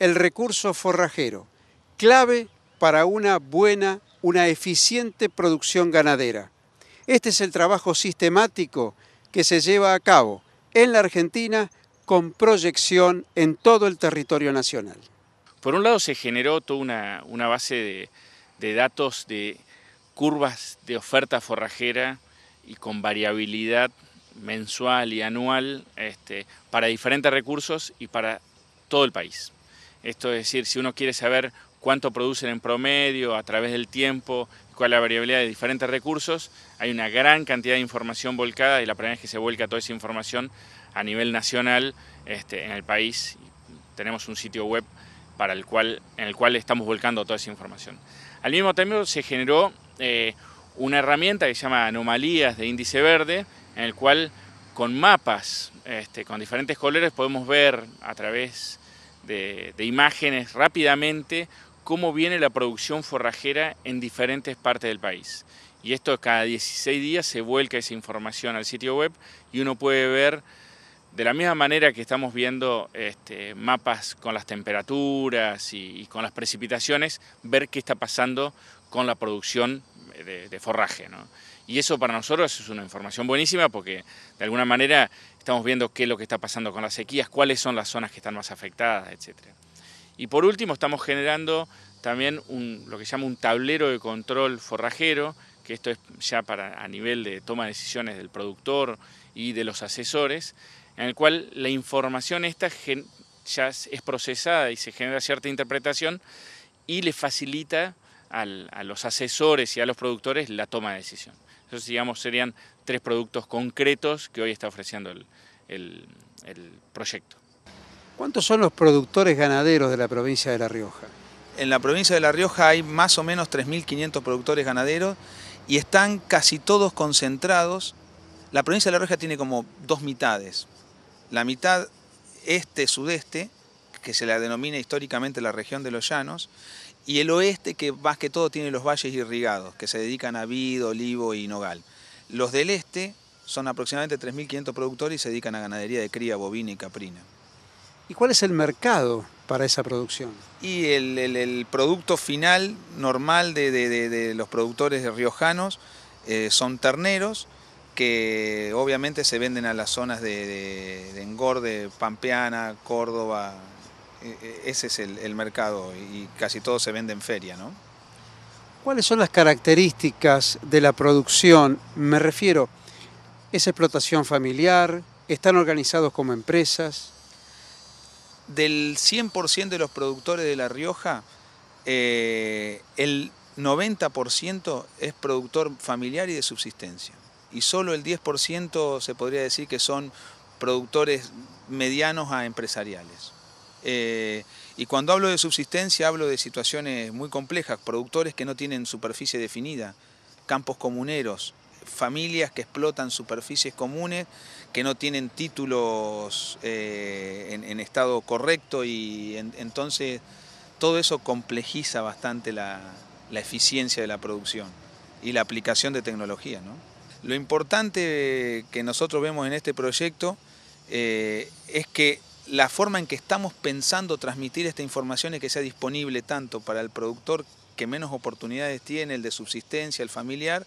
el recurso forrajero, clave para una buena, una eficiente producción ganadera. Este es el trabajo sistemático que se lleva a cabo en la Argentina con proyección en todo el territorio nacional. Por un lado se generó toda una, base de, datos de curvas de oferta forrajera y con variabilidad mensual y anual este, para diferentes recursos y para todo el país. Esto es decir, si uno quiere saber cuánto producen en promedio, a través del tiempo, cuál es la variabilidad de diferentes recursos, hay una gran cantidad de información volcada y la primera vez que se vuelca toda esa información a nivel nacional este, en el país. Tenemos un sitio web para el cual, en el cual estamos volcando toda esa información. Al mismo tiempo se generó eh, una herramienta que se llama Anomalías de Índice Verde, en el cual con mapas, este, con diferentes colores, podemos ver a través de, imágenes rápidamente cómo viene la producción forrajera en diferentes partes del país. Y esto cada 16 días se vuelca esa información al sitio web y uno puede ver de la misma manera que estamos viendo este, mapas con las temperaturas y, y, con las precipitaciones, ver qué está pasando con la producción de, forraje. Y eso para nosotros es una información buenísima porque de alguna manera estamos viendo qué es lo que está pasando con las sequías, cuáles son las zonas que están más afectadas, etc. Y por último estamos generando también lo que se llama un tablero de control forrajero, que esto es ya para, a nivel de toma de decisiones del productor y de los asesores, en el cual la información esta ya es procesada y se genera cierta interpretación y le facilita a los asesores y a los productores la toma de decisión. eso digamos, serían tres productos concretos que hoy está ofreciendo el, el proyecto. ¿Cuántos son los productores ganaderos de la provincia de La Rioja? En la provincia de La Rioja hay más o menos 3.500 productores ganaderos y están casi todos concentrados. La provincia de La Rioja tiene como dos mitades. La mitad este-sudeste, que se la denomina históricamente la región de los llanos, y el oeste que más que todo tiene los valles irrigados, que se dedican a vid, olivo y nogal. Los del este son aproximadamente 3.500 productores y se dedican a ganadería de cría bovina y caprina. ¿Y cuál es el mercado para esa producción? Y el, producto final normal de, de, de, de los productores riojanos eh, son terneros que obviamente se venden a las zonas de, engorde, Pampeana, Córdoba, eh, ese es el, mercado y casi todo se vende en feria, ¿no? ¿Cuáles son las características de la producción? Me refiero, ¿es explotación familiar? ¿Están organizados como empresas? Del 100% de los productores de La Rioja, eh, el 90% es productor familiar y de subsistencia. Y solo el 10% se podría decir que son productores medianos a empresariales. Eh, y cuando hablo de subsistencia hablo de situaciones muy complejas, productores que no tienen superficie definida, campos comuneros, familias que explotan superficies comunes, que no tienen títulos eh, en, estado correcto y entonces todo eso complejiza bastante la, eficiencia de la producción y la aplicación de tecnología. Lo importante que nosotros vemos en este proyecto eh, es que la forma en que estamos pensando transmitir esta información es que sea disponible tanto para el productor que menos oportunidades tiene, el de subsistencia, el familiar,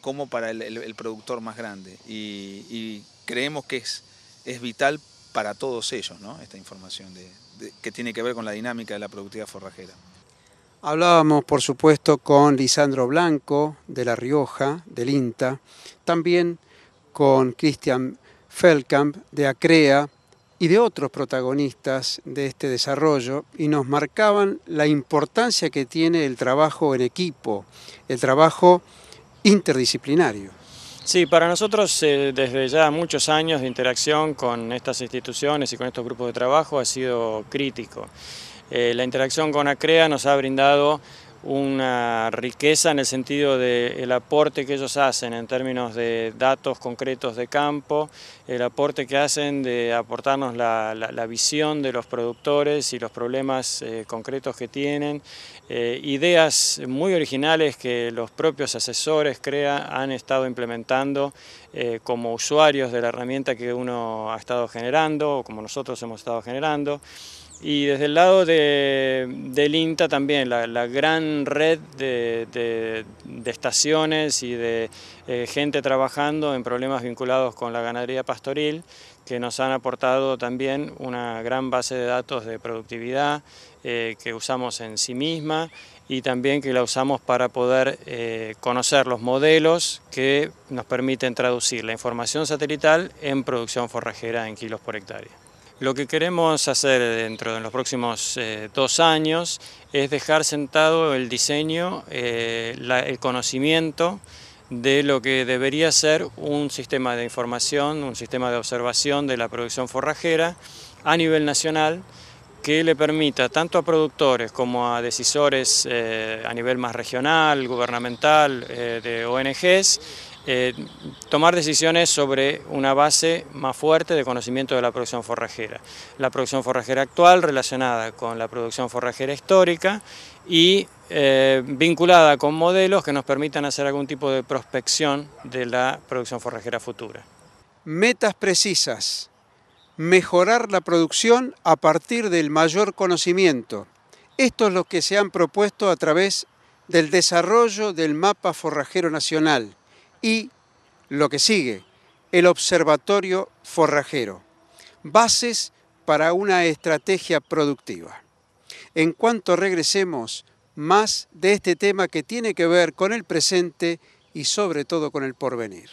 como para el, productor más grande. Y, creemos que es, es vital para todos ellos ¿no? esta información que tiene que ver con la dinámica de la productividad forrajera. Hablábamos, por supuesto, con Lisandro Blanco de La Rioja, del INTA, también con Cristian Felkamp de ACREA, y de otros protagonistas de este desarrollo y nos marcaban la importancia que tiene el trabajo en equipo, el trabajo interdisciplinario. Sí, para nosotros eh, desde ya muchos años de interacción con estas instituciones y con estos grupos de trabajo ha sido crítico. Eh, la interacción con ACREA nos ha brindado una riqueza en el sentido del aporte que ellos hacen en términos de datos concretos de campo, el aporte que hacen de aportarnos la, la, visión de los productores y los problemas eh, concretos que tienen, eh, ideas muy originales que los propios asesores CREA han estado implementando eh, como usuarios de la herramienta que uno ha estado generando o como nosotros hemos estado generando. Y desde el lado de, del INTA también, la, gran red de, estaciones y de eh, gente trabajando en problemas vinculados con la ganadería pastoril, que nos han aportado también una gran base de datos de productividad eh, que usamos en sí misma y también que la usamos para poder eh, conocer los modelos que nos permiten traducir la información satelital en producción forrajera en kilos por hectárea. Lo que queremos hacer dentro de los próximos eh, dos años es dejar sentado el diseño, eh, el conocimiento de lo que debería ser un sistema de información, un sistema de observación de la producción forrajera a nivel nacional que le permita tanto a productores como a decisores eh, a nivel más regional, gubernamental, de ONGs, eh, tomar decisiones sobre una base más fuerte de conocimiento de la producción forrajera. La producción forrajera actual relacionada con la producción forrajera histórica y eh, vinculada con modelos que nos permitan hacer algún tipo de prospección de la producción forrajera futura. Metas precisas. Mejorar la producción a partir del mayor conocimiento. Esto es lo que se han propuesto a través del desarrollo del mapa forrajero nacional y lo que sigue, el Observatorio Forrajero, bases para una estrategia productiva. En cuanto regresemos, más de este tema que tiene que ver con el presente y sobre todo con el porvenir.